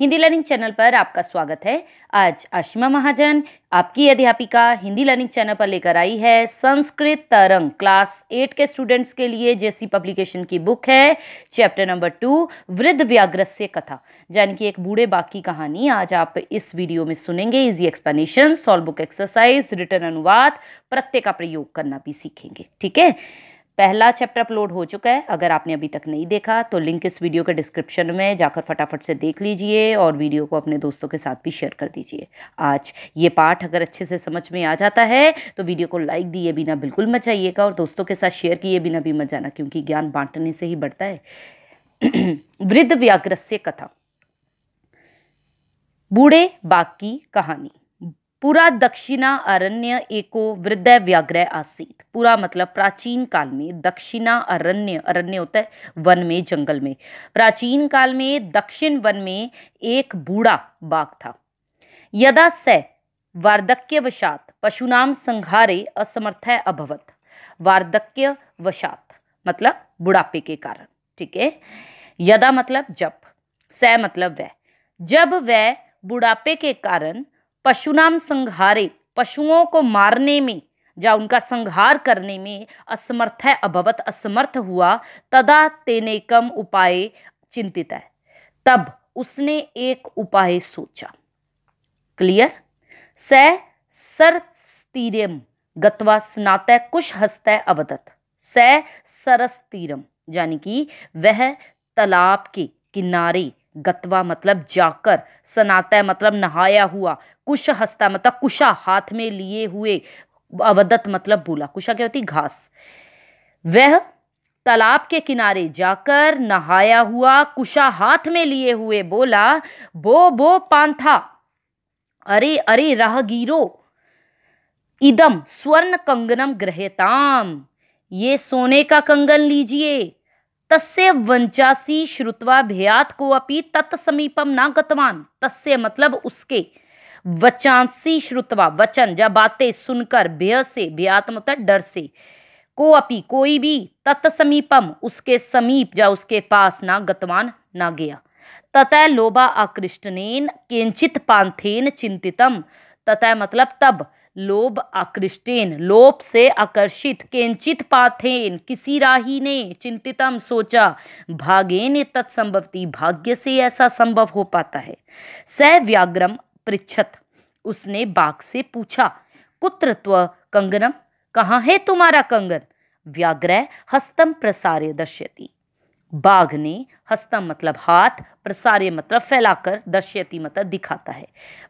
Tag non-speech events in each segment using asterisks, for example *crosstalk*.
Hindi learning channel पर आपका स्वागत है आज आशिमा महाजन आपकी अध्यापिका हिंदी लर्निंग चैनल पर लेकर आई है संस्कृत तरंग क्लास एट के स्टूडेंट्स के लिए जैसी पब्लिकेशन की बुक है चैप्टर नंबर टू वृद्ध व्याग्रस्य कथा यानी कि एक बूढ़े बाग की कहानी आज आप इस वीडियो में सुनेंगे easy explanation solve book exercise return अनुवाद प्रत्यय का प्रयोग करना भी सीखेंगे ठीक है पहला चैप्टर अपलोड हो चुका है अगर आपने अभी तक नहीं देखा तो लिंक इस वीडियो के डिस्क्रिप्शन में जाकर फटाफट से देख लीजिए और वीडियो को अपने दोस्तों के साथ भी शेयर कर दीजिए आज ये पाठ अगर अच्छे से समझ में आ जाता है तो वीडियो को लाइक दिए बिना बिल्कुल मत जाइएगा और दोस्तों के साथ शेयर किए बिना भी मत जाना क्योंकि ज्ञान बांटने से ही बढ़ता है *clears throat* वृद्ध व्याग्रस्य कथा बूढ़े बाग की कहानी पूरा दक्षिणा अरण्य एको वृद्ध व्याघ्र आसीत पूरा मतलब प्राचीन काल में दक्षिणा अरण्य अरण्य होता है वन में जंगल में प्राचीन काल में दक्षिण वन में एक बूढ़ा बाघ था यदा स वार्धक्य वशात पशुनाम संहारे है अभवत वार्धक्य वशात मतलब बुढ़ापे के कारण ठीक है यदा मतलब जब स मतलब वह जब वह बुढ़ापे के कारण पशुनाम संहारे पशुओं को मारने में या उनका संहार करने में असमर्थ है अभवत असमर्थ हुआ तदा कम उपाय चिंतित है तब उसने एक उपाय सोचा क्लियर स सरस्तीरम गत्वा स्नात कुश हस्त अवदत स सरस्तीरम यानी कि वह तालाब के किनारे गतवा मतलब जाकर सनाता मतलब नहाया हुआ कुश हस्ता मतलब कुशा हाथ में लिए हुए अवदत मतलब बोला कुशा क्या होती घास वह तालाब के किनारे जाकर नहाया हुआ कुशा हाथ में लिए हुए बोला बो बो पांथा अरे अरे राहगीरो इदम स्वर्ण कंगनम ग्रहताम ये सोने का कंगन लीजिए तस्य वंचासी श्रुतवा भयात को अपी तत्समीपम न गतवान तस्य मतलब उसके वचांसी श्रुतवा वचन या बातें सुनकर भय से मतलब डर से को अपी कोई भी तत्समीपम उसके समीप या उसके पास ना गतवान ना गया ततः लोभा आकृष्टनेन किंचित पांथेन चिंतितम ततः मतलब तब लोभ आकृष्टेन लोभ से आकर्षित केंचित पाथेन किसी राही ने चिंतितम सोचा भागेन तत्संभवती भाग्य से ऐसा संभव हो पाता है स व्याग्रम पृछत उसने बाघ से पूछा कुत्र त्व कंगनम कहाँ है तुम्हारा कंगन व्याग्रह हस्तम प्रसार्य दश्यती बाघ ने हस्तम मतलब हाथ प्रसार्य मतलब फैलाकर दर्शयति मतलब दिखाता है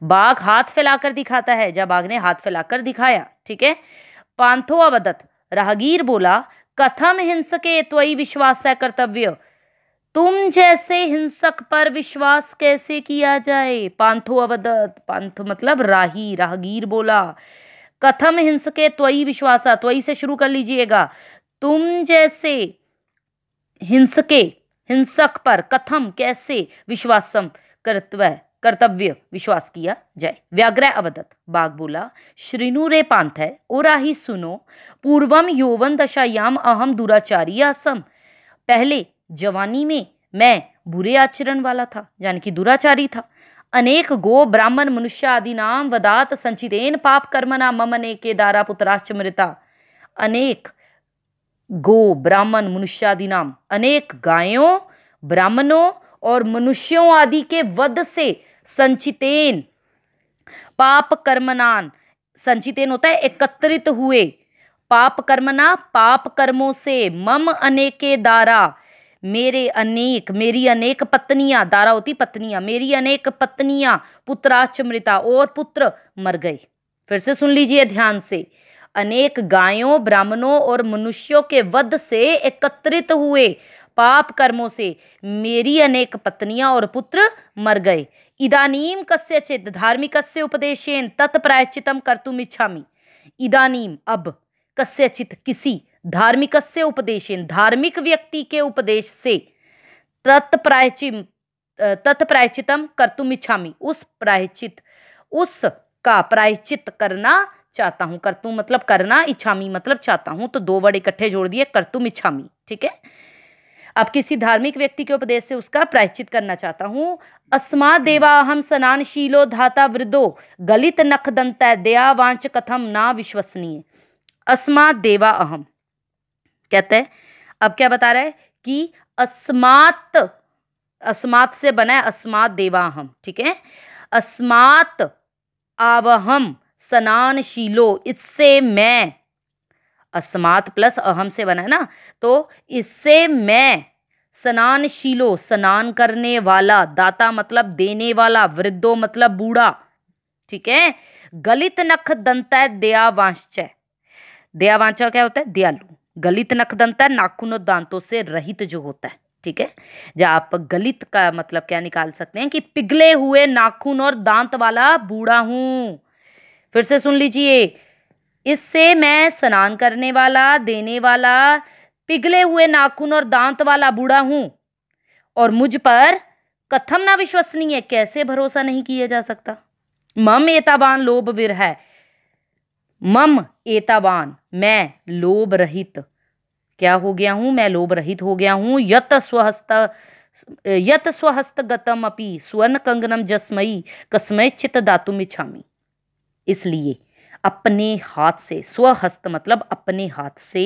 बाघ हाथ फैलाकर दिखाता है जब बाघ ने हाथ फैलाकर दिखाया ठीक है पांथो अवदत राहगीर बोला कथम हिंसके त्वई विश्वास है कर्तव्य तुम जैसे हिंसक पर विश्वास कैसे किया जाए पांथो अवदत पांथ मतलब राही राहगीर बोला कथम हिंसके त्वी विश्वास त्वयी से शुरू कर लीजिएगा तुम जैसे हिंसके हिंसक पर कथम कैसे विश्वासम कर्तव्य कर्तव्य विश्वास किया जाए व्याग्र अवदत बाघ बोला श्रीनु रे है ओरा ही सुनो पूर्वम यौवन दशायाम अहम दुराचारी आसम पहले जवानी में मैं बुरे आचरण वाला था यानी कि दुराचारी था अनेक गो ब्राह्मण मनुष्य आदि नाम वदात संचितेन पाप कर्मना मम के दारा पुत्राश्च मृता अनेक गो ब्राह्मण आदि नाम अनेक गायों ब्राह्मणों और मनुष्यों आदि के वध से संचितेन पाप कर्मनान संचितेन होता है एकत्रित हुए पाप कर्मना पाप कर्मों से मम अनेके दारा मेरे अनेक मेरी अनेक पत्नियां दारा होती पत्नियां मेरी अनेक पत्नियां पुत्राच मृता और पुत्र मर गए फिर से सुन लीजिए ध्यान से अनेक गायों ब्राह्मणों और मनुष्यों के वध से एकत्रित हुए पाप कर्मों से मेरी अनेक पत्नियां और पुत्र मर गए इदानीम कस्य चित धार्मिक उपदेशेन तत्प्रायचितम तुम इच्छा इदानीम अब कस्यचित किसी धार्मिक से उपदेशेन धार्मिक व्यक्ति के उपदेश से तत्प्रायचिम तत्प्रायचितम कर तुम इच्छा उस प्रायचित उस का प्रायचित करना चाहता हूँ करतुम मतलब करना इच्छामी मतलब चाहता हूँ तो दो वर्ड इकट्ठे जोड़ दिए करतुम इच्छामी ठीक है अब किसी धार्मिक व्यक्ति के उपदेश से उसका प्रायश्चित करना चाहता हूँ अस्मा देवा अहम स्नान शीलो धाता वृद्धो गलित नख दंत दया वांच कथम ना विश्वसनीय अस्मा देवा अहम कहते हैं अब क्या बता रहा है कि अस्मात अस्मात से बना है अस्मात देवाहम ठीक है अस्मात आवहम सनान शीलो इससे मैं अस्मात प्लस अहम से बना है ना तो इससे मैं स्नान शीलो स्नान करने वाला दाता मतलब देने वाला वृद्धो मतलब बूढ़ा ठीक है गलित नख दंता दयावांश्चय दयावांश क्या होता है दयालु गलित नख दंता नाखुन और दांतों से रहित जो होता है ठीक है जहाँ आप गलित का मतलब क्या निकाल सकते हैं कि पिघले हुए नाखून और दांत वाला बूढ़ा हूँ फिर से सुन लीजिए इससे मैं स्नान करने वाला देने वाला पिघले हुए नाखून और दांत वाला बूढ़ा हूं और मुझ पर कथम ना विश्वसनीय कैसे भरोसा नहीं किया जा सकता मम एतावान लोभ विर है मम एतावान मैं लोभ रहित क्या हो गया हूँ मैं लोभ रहित हो गया हूं यत स्वहस्त यत स्वहस्तगतम अपि स्वर्ण कंगनम जस्मयी कस्मय चित्त दातुम इच्छामी इसलिए अपने हाथ से स्वहस्त मतलब अपने हाथ से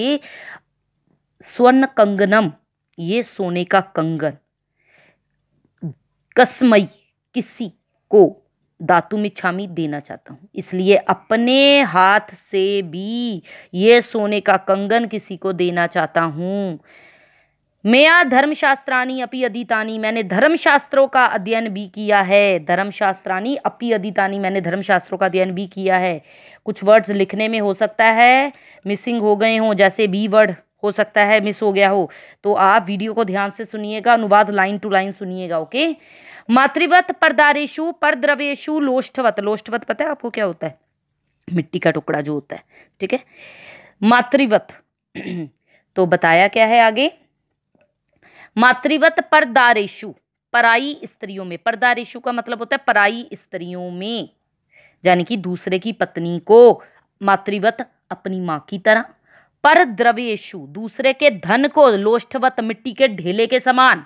स्वर्ण कंगनम ये सोने का कंगन कसमई किसी को दातु छामी देना चाहता हूँ इसलिए अपने हाथ से भी ये सोने का कंगन किसी को देना चाहता हूँ मया धर्मशास्त्राणी अपि अधितानी मैंने धर्मशास्त्रों का अध्ययन भी किया है धर्मशास्त्राणी अपि अधितानी मैंने धर्मशास्त्रों का अध्ययन भी किया है कुछ वर्ड्स लिखने में हो सकता है मिसिंग हो गए हों जैसे बी वर्ड हो सकता है मिस हो गया हो तो आप वीडियो को ध्यान से सुनिएगा अनुवाद लाइन टू लाइन सुनिएगा ओके मातृवत परदारेशु परद्रवेशु लोष्ठवत लोष्ठवत पता है आपको क्या होता है मिट्टी का टुकड़ा जो होता है ठीक है मातृवत *clears throat* तो बताया क्या है आगे मातृवत परदारेशु पराई स्त्रियों में परदारेशु का मतलब होता है पराई स्त्रियों में यानी कि दूसरे की पत्नी को मातृवत अपनी माँ की तरह पर द्रव्येशु दूसरे के धन को लोष्ठवत मिट्टी के ढेले के समान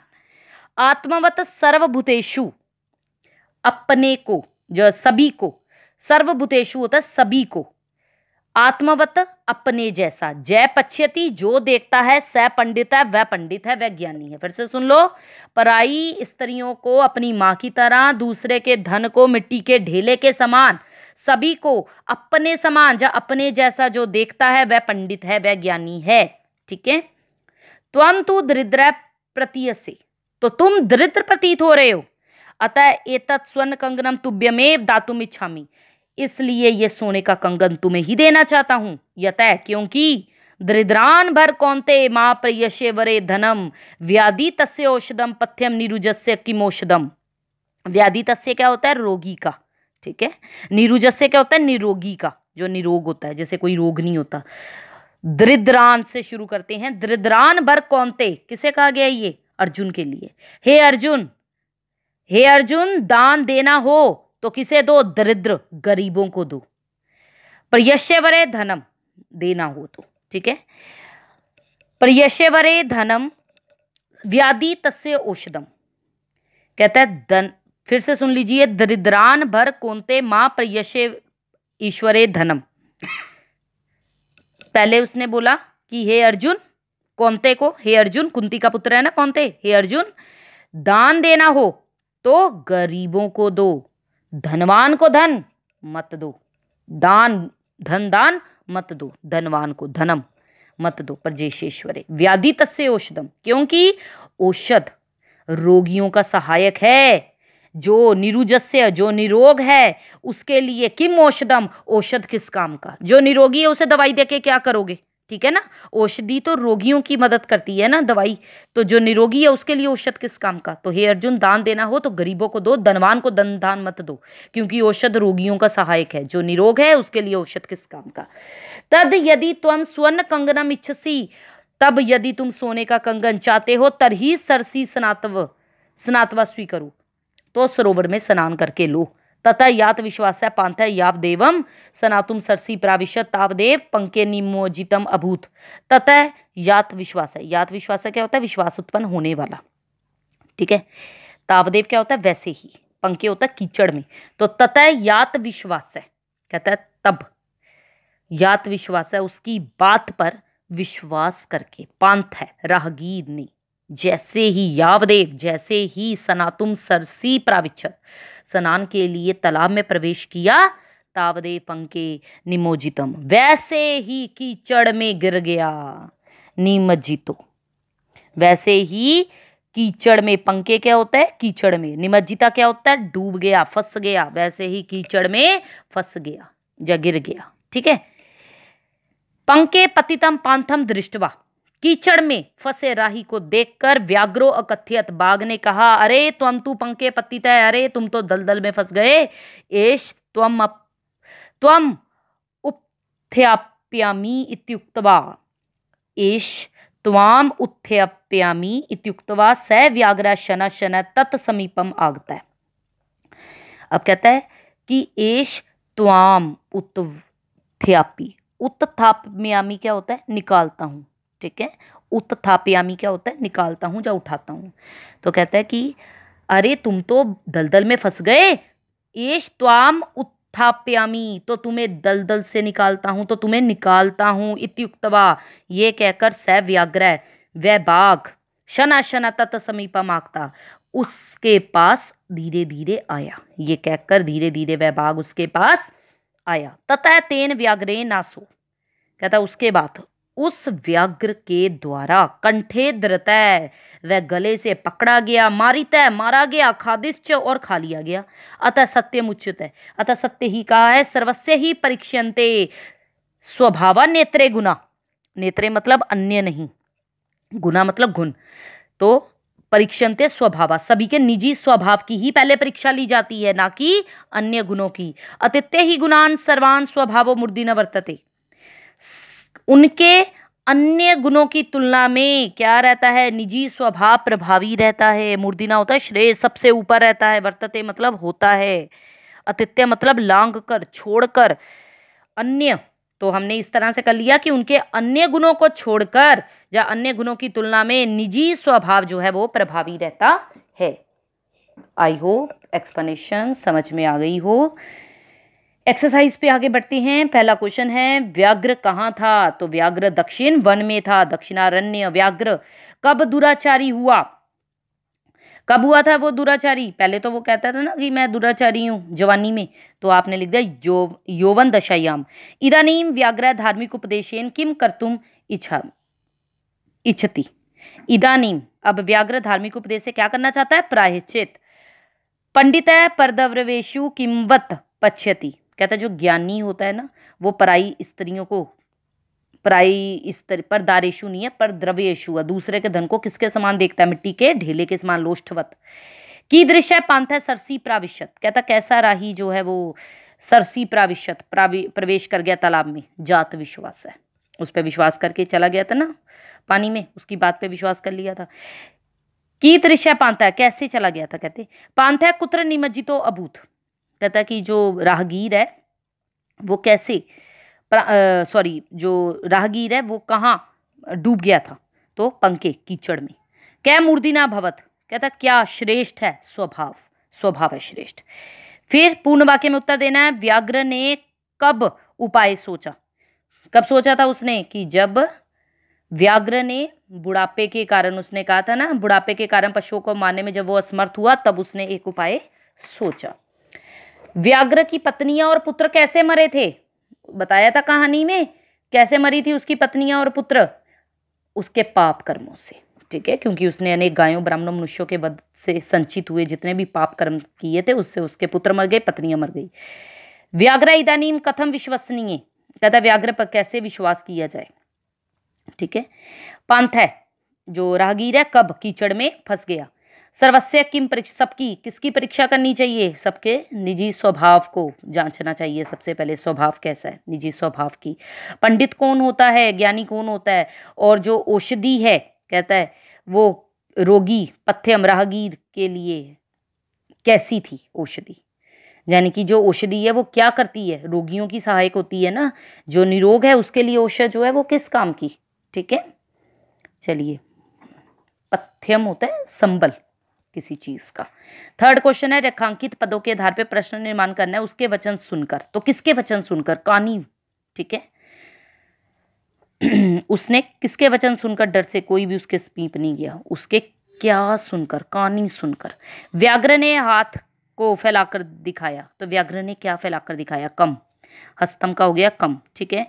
आत्मवत सर्वभूतेशु अपने को जो सभी को सर्वभूतेशु होता है सभी को आत्मवत अपने जैसा जय पश्यति जो देखता है स पंडित है वह पंडित है वह ज्ञानी है फिर से सुन लो पराई स्त्रियों को अपनी माँ की तरह दूसरे के धन को मिट्टी के ढेले के समान सभी को अपने समान या अपने जैसा जो देखता है वह पंडित है वह ज्ञानी है ठीक है त्वम तु दरिद्र प्रतीयसे तो तुम दरिद्र प्रतीत हो रहे हो अतः एतत् स्वर्ण कंगनम तुभ्यमेव दातुम इच्छामी इसलिए ये सोने का कंगन तुम्हें ही देना चाहता हूँ यत क्योंकि दरिद्रान भर कौनते माँ प्रयशे वरे धनम व्याधि तस्य औषधम पथ्यम निरुजस्य औषधम व्याधि तस्य क्या होता है रोगी का ठीक है निरुजस्य क्या होता है निरोगी का जो निरोग होता है जैसे कोई रोग नहीं होता दृद्रान से शुरू करते हैं दृद्रान भर कौनते किसे कहा गया ये अर्जुन के लिए हे अर्जुन हे अर्जुन दान देना हो तो किसे दो दरिद्र गरीबों को दो प्रयश्यवरे धनम देना हो तो ठीक है प्रयश्यवरे धनम व्याधि तस्य औषधम कहता है धन फिर से सुन लीजिए दरिद्रान भर कोनते माँ प्रयशे ईश्वरे धनम पहले उसने बोला कि हे अर्जुन कौनते को हे अर्जुन कुंती का पुत्र है ना कौनते हे अर्जुन दान देना हो तो गरीबों को दो धनवान को धन मत दो दान धन दान मत दो धनवान को धनम मत दो पर जेशेश्वरे व्याधि तस्य औषधम क्योंकि औषध रोगियों का सहायक है जो निरुजस्य जो निरोग है उसके लिए किम औषधम औषध किस काम का जो निरोगी है उसे दवाई देके क्या करोगे ठीक है ना औषधि तो रोगियों की मदद करती है ना दवाई तो जो निरोगी है उसके लिए औषध किस काम का तो हे अर्जुन दान देना हो तो गरीबों को दो धनवान को धन दान मत दो क्योंकि औषध रोगियों का सहायक है जो निरोग है उसके लिए औषध किस काम का तद यदि तुम स्वर्ण कंगन इच्छसी तब यदि तुम सोने का कंगन चाहते हो तरही सरसी स्नातव स्नातवा स्वीकरो तो सरोवर में स्नान करके लो तथा यात विश्वास पांथ यावदेवम सनातुम सरसी प्राविशत तावदेव पंके निमोजितम अभूत तथा यात विश्वास है यात विश्वास क्या होता है विश्वास उत्पन्न होने वाला ठीक है तावदेव क्या होता है वैसे ही पंखे होता है कीचड़ में तो तथा यात विश्वास है कहता है तब यात विश्वास है उसकी बात पर विश्वास करके पांथ है राहगीर ने जैसे ही यावदेव जैसे ही सनातुम सरसी प्राविच्छत स्नान के लिए तालाब में प्रवेश किया तावदे पंके निमोजितम वैसे ही कीचड़ में गिर गया निमज्जितो वैसे ही कीचड़ में पंखे क्या होता है कीचड़ में निमज्जिता क्या होता है डूब गया फंस गया वैसे ही कीचड़ में फंस गया या गिर गया ठीक है पंखे पतितम पांथम दृष्टवा कीचड़ में फंसे राही को देखकर व्याग्रो अकथियत बाघ ने कहा अरे त्वम तू पंखे पत्ती तय अरे तुम तो दलदल में फंस गए एश त्वम अप त्वम उत्थ्याप्यामी इत्युक्तवा एश त्वाम उत्थ्याप्यामी इत्युक्तवा स व्याग्रा शना शना तत् समीपम आगता है अब कहता है कि एश त्वाम उत्थ्यापी उत्थाप्यामी क्या होता है निकालता हूँ ठीक है उत्थापयामी क्या होता है निकालता हूँ या उठाता हूँ तो कहता है कि अरे तुम तो दलदल में फंस गए एश त्वाम उत्थापयामी तो तुम्हें दलदल से निकालता हूँ तो तुम्हें निकालता हूँ इतुक्तवा ये कहकर सै व्याग्रह वह बाघ शना शना तत् समीपा मागता उसके पास धीरे धीरे आया ये कहकर धीरे धीरे वह बाघ उसके पास आया ततः तेन व्याग्रे नासो कहता उसके बाद उस व्याग्र के द्वारा कंठे दृत वह गले से पकड़ा गया मारित है मारा गया खादिश्च और खा लिया गया अतः सत्य मुचित है अतः सत्य ही कहा है सर्वस्य ही परीक्षणते स्वभावा नेत्रे गुना नेत्रे मतलब अन्य नहीं गुना मतलब गुण तो परीक्षणते स्वभाव सभी के निजी स्वभाव की ही पहले परीक्षा ली जाती है ना कि अन्य गुणों की अतित्य ही गुणान सर्वान स्वभाव मूर्धि न वर्तते उनके अन्य गुणों की तुलना में क्या रहता है निजी स्वभाव प्रभावी रहता है मूर्धना होता है श्रेय सबसे ऊपर रहता है वर्तते मतलब होता है अतिथ्य मतलब लांग कर छोड़कर अन्य तो हमने इस तरह से कर लिया कि उनके अन्य गुणों को छोड़कर या अन्य गुणों की तुलना में निजी स्वभाव जो है वो प्रभावी रहता है आई होप एक्सप्लेनेशन समझ में आ गई हो एक्सरसाइज पे आगे बढ़ते हैं पहला क्वेश्चन है व्याघ्र कहाँ था तो व्याघ्र दक्षिण वन में था दक्षिणारण्य व्याघ्र कब दुराचारी हुआ कब हुआ था वो दुराचारी पहले तो वो कहता था ना कि मैं दुराचारी हूँ जवानी में तो आपने लिख दिया यो, यौवन दशायाम इदानीम व्याघ्र धार्मिक उपदेशेन किम करतुम इच्छा इच्छति इदानीम अब व्याघ्र धार्मिक उपदेश से क्या करना चाहता है प्रायश्चित पंडित परदव्रवेशु किमवत पच्यति कहता है जो ज्ञानी होता है ना वो पराई स्त्रियों को पराई स्त्री पर दारेशु नहीं है पर द्रव्येशु है दूसरे के धन को किसके समान देखता है मिट्टी के ढेले के समान लोष्ठवत की दृश्य है पांथ है सरसी प्राविश्यत कहता कैसा राही जो है वो सरसी प्राविश्यत प्रावि प्रवेश कर गया तालाब में जात विश्वास है उस पर विश्वास करके चला गया था ना पानी में उसकी बात पे विश्वास कर लिया था की दृश्य पांथा कैसे चला गया था कहते पांथा कुत्र निमज्जितो अभूत कहता कि जो राहगीर है वो कैसे सॉरी जो राहगीर है वो कहाँ डूब गया था तो पंखे कीचड़ में कै मूर्दिना भवत कहता क्या श्रेष्ठ है स्वभाव स्वभाव है श्रेष्ठ फिर पूर्ण वाक्य में उत्तर देना है व्याघ्र ने कब उपाय सोचा कब सोचा था उसने कि जब व्याघ्र ने बुढ़ापे के कारण उसने कहा था ना बुढ़ापे के कारण पशुओं को मारने में जब वो असमर्थ हुआ तब उसने एक उपाय सोचा व्याग्र की पत्नियां और पुत्र कैसे मरे थे बताया था कहानी में कैसे मरी थी उसकी पत्नियां और पुत्र उसके पाप कर्मों से ठीक है क्योंकि उसने अनेक गायों ब्राह्मणों मनुष्यों के बद से संचित हुए जितने भी पाप कर्म किए थे उससे उसके पुत्र मर गए पत्नियां मर गई व्याघ्र इदानीम कथम विश्वसनीय कहता व्याघ्र पर कैसे विश्वास किया जाए ठीक है पांथ है जो राहगीर है कब कीचड़ में फंस गया सर्वस्य किम परीक्षा सबकी किसकी परीक्षा करनी चाहिए सबके निजी स्वभाव को जांचना चाहिए सबसे पहले स्वभाव कैसा है निजी स्वभाव की पंडित कौन होता है ज्ञानी कौन होता है और जो औषधि है कहता है वो रोगी पथ्य अमराहगीर के लिए कैसी थी औषधि यानी कि जो औषधि है वो क्या करती है रोगियों की सहायक होती है ना जो निरोग है उसके लिए औषध जो है वो किस काम की ठीक है चलिए पथ्यम होता है संबल किसी चीज़ का थर्ड क्वेश्चन है रेखांकित पदों के आधार पर प्रश्न निर्माण करना है उसके वचन सुनकर तो किसके वचन सुनकर कानी ठीक है *clears throat* उसने किसके वचन सुनकर डर से कोई भी उसके स्पीप नहीं गया उसके क्या सुनकर कानी सुनकर व्याघ्र ने हाथ को फैलाकर दिखाया तो व्याघ्र ने क्या फैलाकर दिखाया कम हस्तम का हो गया कम ठीक है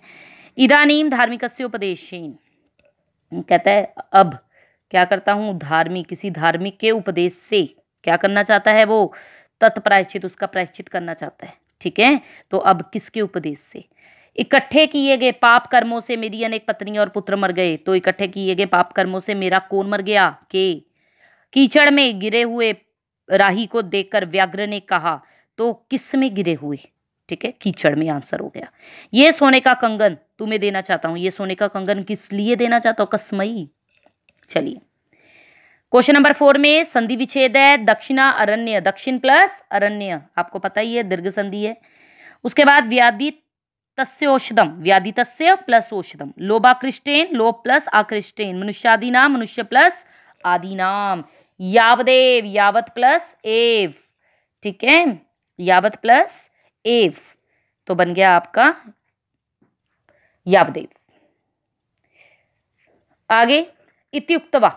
इदानीम धार्मिक से उपदेशहीन कहता है अब क्या करता हूँ धार्मिक किसी धार्मिक के उपदेश से क्या करना चाहता है वो तत्प्रायश्चित उसका प्रायश्चित करना चाहता है ठीक है तो अब किसके उपदेश से इकट्ठे किए गए पाप कर्मों से मेरी अनेक पत्नी और पुत्र मर गए तो इकट्ठे किए गए पाप कर्मों से मेरा कौन मर गया के कीचड़ में गिरे हुए राही को देखकर व्याघ्र ने कहा तो किस में गिरे हुए ठीक है कीचड़ में आंसर हो गया ये सोने का कंगन तुम्हें देना चाहता हूँ ये सोने का कंगन किस लिए देना चाहता हूं कसमई चलिए क्वेश्चन नंबर फोर में संधि विच्छेद है दक्षिणा अरण्य दक्षिण प्लस अरण्य आपको पता ही है दीर्घ संधि है उसके बाद व्याधि तस्य औषधम व्याधि तस्य प्लस औषधम लोभाकृष्टेन लोभ प्लस आकृष्टेन मनुष्यादिनाम मनुष्य प्लस आदिनाम यावदेव यावत प्लस एव ठीक है यावत प्लस एव तो बन गया आपका यावदेव आगे इति उक्तवा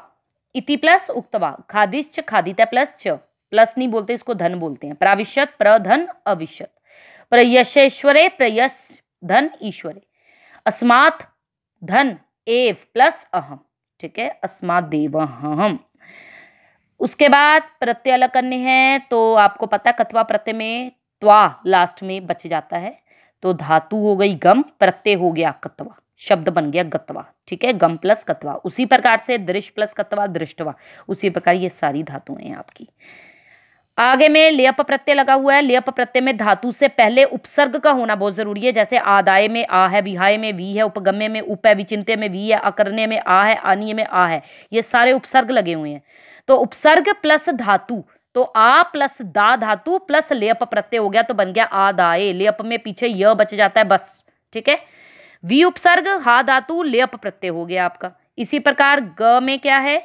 इति प्लस उक्तवा खादिश्च खादित प्लस च प्लस नहीं बोलते इसको धन बोलते हैं प्राविश्यत प्रधन अविश्यत प्रयशेश्वरे प्रयश धन ईश्वरे अस्मात् धन एव प्लस अहम ठीक है अस्मात् देव अहम उसके बाद प्रत्यय अलग करने हैं तो आपको पता कथवा प्रत्यय में त्वा लास्ट में बच जाता है तो धातु हो गई गम प्रत्यय हो गया कत्वा शब्द बन गया गत्वा ठीक है गम प्लस कत्वा उसी प्रकार से दृश्य प्लस कत्वा दृष्टवा उसी प्रकार ये सारी धातुएं हैं आपकी आगे में लेप प्रत्यय लगा हुआ है लेप प्रत्यय में धातु से पहले उपसर्ग का होना बहुत जरूरी है जैसे आदाय में आ है विहाय में वी है उपगम्य में उप है विचिंत्य में वी है अकरने में आ है आनीय में आ है ये सारे उपसर्ग लगे हुए हैं तो उपसर्ग प्लस धातु तो आ प्लस दा धातु प्लस लेप प्रत्यय हो गया तो बन गया आदाय लेप में पीछे य बच जाता है बस ठीक है वी उपसर्ग हा धातु लेप प्रत्यय हो गया आपका इसी प्रकार ग में क्या है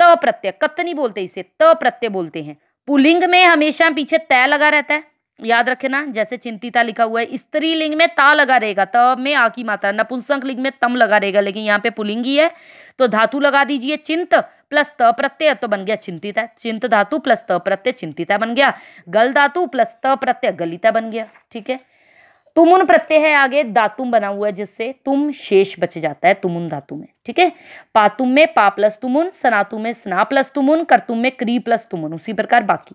त प्रत्यय कत नहीं बोलते इसे त प्रत्यय बोलते हैं पुलिंग में हमेशा पीछे तय लगा रहता है याद रखना जैसे चिंतिता लिखा हुआ है स्त्रीलिंग में ता लगा रहेगा त में आ की मात्रा नपुंसक लिंग में तम लगा रहेगा लेकिन यहाँ पे पुलिंग ही है तो धातु लगा दीजिए चिंत प्लस त प्रत्यय तो बन गया चिंतिता चिंत धातु प्लस त प्रत्यय चिंतिता बन गया गल धातु प्लस त प्रत्यय गलिता बन गया ठीक है तुमुन प्रत्यय है आगे दातुम बना हुआ है जिससे तुम शेष बच जाता है तुमुन धातु में ठीक है पातुम में पा प्लस तुमुन सनातु में स्ना प्लस तुमुन करतुम में क्री प्लस तुमुन उसी प्रकार बाकी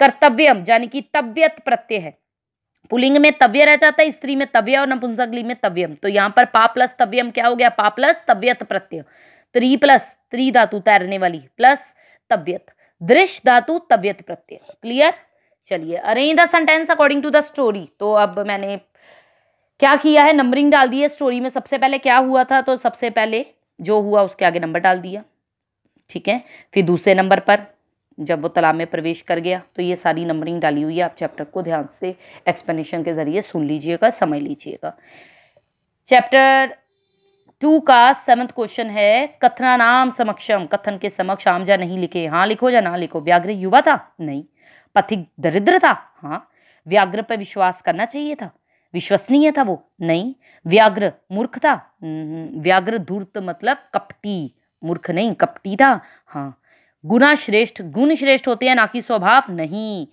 कर्तव्यम यानी कि तव्यत प्रत्यय है पुलिंग में तव्य रह जाता है स्त्री में तव्य और नपुंसकली में तव्यम तो यहाँ पर पा प्लस तव्यम क्या हो गया पा प्लस तव्यत प्रत्यय त्री प्लस त्री धातु तैरने वाली प्लस तव्यत दृश्य धातु तव्यत प्रत्यय क्लियर चलिए arrange the sentence according to the story तो अब मैंने क्या किया है नंबरिंग डाल दी है स्टोरी में सबसे पहले क्या हुआ था तो सबसे पहले जो हुआ उसके आगे नंबर डाल दिया ठीक है फिर दूसरे नंबर पर जब वो तालाब में प्रवेश कर गया तो ये सारी नंबरिंग डाली हुई है आप चैप्टर को ध्यान से एक्सप्लेनेशन के ज़रिए सुन लीजिएगा समझ लीजिएगा चैप्टर टू का सेवंथ क्वेश्चन है कथना नाम समक्षम कथन के समक्ष आम जा नहीं लिखे हाँ लिखो या ना लिखो व्याघ्र युवा था नहीं पथिक दरिद्र था हाँ व्याघ्र पर विश्वास करना चाहिए था विश्वसनीय था वो नहीं व्याग्र मूर्ख था हम्म, व्याग्र धूर्त मतलब कपटी मूर्ख नहीं कपटी था हाँ गुना श्रेष्ठ गुण श्रेष्ठ होते हैं ना कि स्वभाव नहीं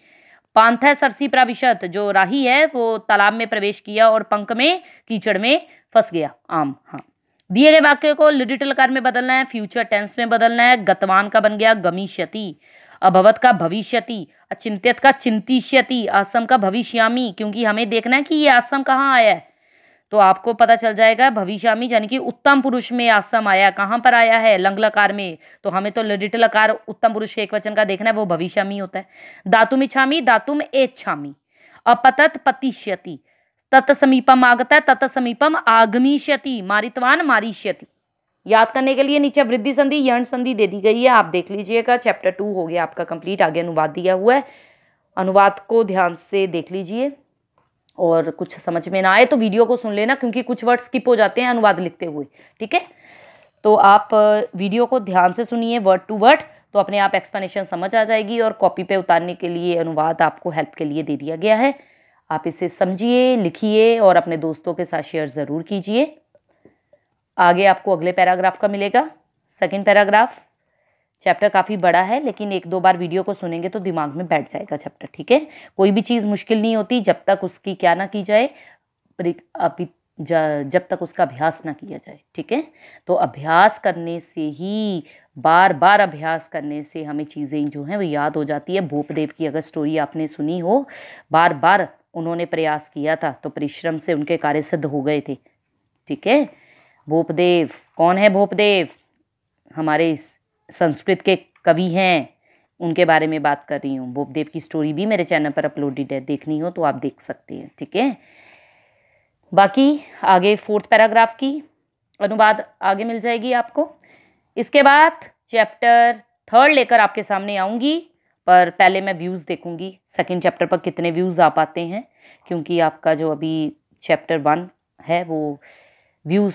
पांथ है सरसी प्राविशत जो राही है वो तालाब में प्रवेश किया और पंख में कीचड़ में फंस गया आम हाँ दिए गए वाक्य को लिडिटल कार में बदलना है फ्यूचर टेंस में बदलना है गतवान का बन गया गमी क्षति अभवत का भविष्यति अचिंत्यत का चिंतिष्यति आसम का भविष्यामी क्योंकि हमें देखना है कि ये आसम कहाँ आया है तो आपको पता चल जाएगा भविष्यामी यानी कि उत्तम पुरुष में आसम आया कहाँ पर आया है लंगलकार में तो हमें तो लिटिल उत्तम पुरुष के एक वचन का देखना है वो भविष्यामी होता है दातुम इच्छामी दातुम एच्छामी अपतत पतिष्यति तत्समीपम आगता है तत्समीपम आगमिष्यति मारितवान मारिष्यति याद करने के लिए नीचे वृद्धि संधि यण संधि दे दी गई है आप देख लीजिएगा चैप्टर टू हो गया आपका कंप्लीट आगे अनुवाद दिया हुआ है अनुवाद को ध्यान से देख लीजिए और कुछ समझ में ना आए तो वीडियो को सुन लेना क्योंकि कुछ वर्ड स्किप हो जाते हैं अनुवाद लिखते हुए ठीक है तो आप वीडियो को ध्यान से सुनिए वर्ड टू वर्ड तो अपने आप एक्सप्लेनेशन समझ आ जाएगी और कॉपी पे उतारने के लिए अनुवाद आपको हेल्प के लिए दे दिया गया है आप इसे समझिए लिखिए और अपने दोस्तों के साथ शेयर ज़रूर कीजिए आगे आपको अगले पैराग्राफ का मिलेगा सेकेंड पैराग्राफ चैप्टर काफ़ी बड़ा है लेकिन एक दो बार वीडियो को सुनेंगे तो दिमाग में बैठ जाएगा चैप्टर ठीक है कोई भी चीज़ मुश्किल नहीं होती जब तक उसकी क्या ना की जाए अभी जब तक उसका अभ्यास ना किया जाए ठीक है तो अभ्यास करने से ही बार बार अभ्यास करने से हमें चीज़ें जो हैं वो याद हो जाती है भूपदेव की अगर स्टोरी आपने सुनी हो बार बार उन्होंने प्रयास किया था तो परिश्रम से उनके कार्य सिद्ध हो गए थे ठीक है भूपदेव कौन है भूपदेव हमारे संस्कृत के कवि हैं उनके बारे में बात कर रही हूँ भूपदेव की स्टोरी भी मेरे चैनल पर अपलोडेड है देखनी हो तो आप देख सकते हैं ठीक है बाकी आगे फोर्थ पैराग्राफ की अनुवाद आगे मिल जाएगी आपको इसके बाद चैप्टर थर्ड लेकर आपके सामने आऊँगी पर पहले मैं व्यूज़ देखूँगी सेकेंड चैप्टर पर कितने व्यूज़ आ पाते हैं क्योंकि आपका जो अभी चैप्टर वन है वो व्यूज़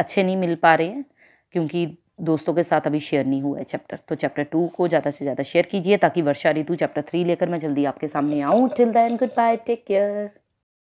अच्छे नहीं मिल पा रहे हैं क्योंकि दोस्तों के साथ अभी शेयर नहीं हुआ है चैप्टर तो चैप्टर टू को ज़्यादा से ज़्यादा शेयर कीजिए ताकि वर्षा ऋतु चैप्टर थ्री लेकर मैं जल्दी आपके सामने आऊँ till then goodbye take care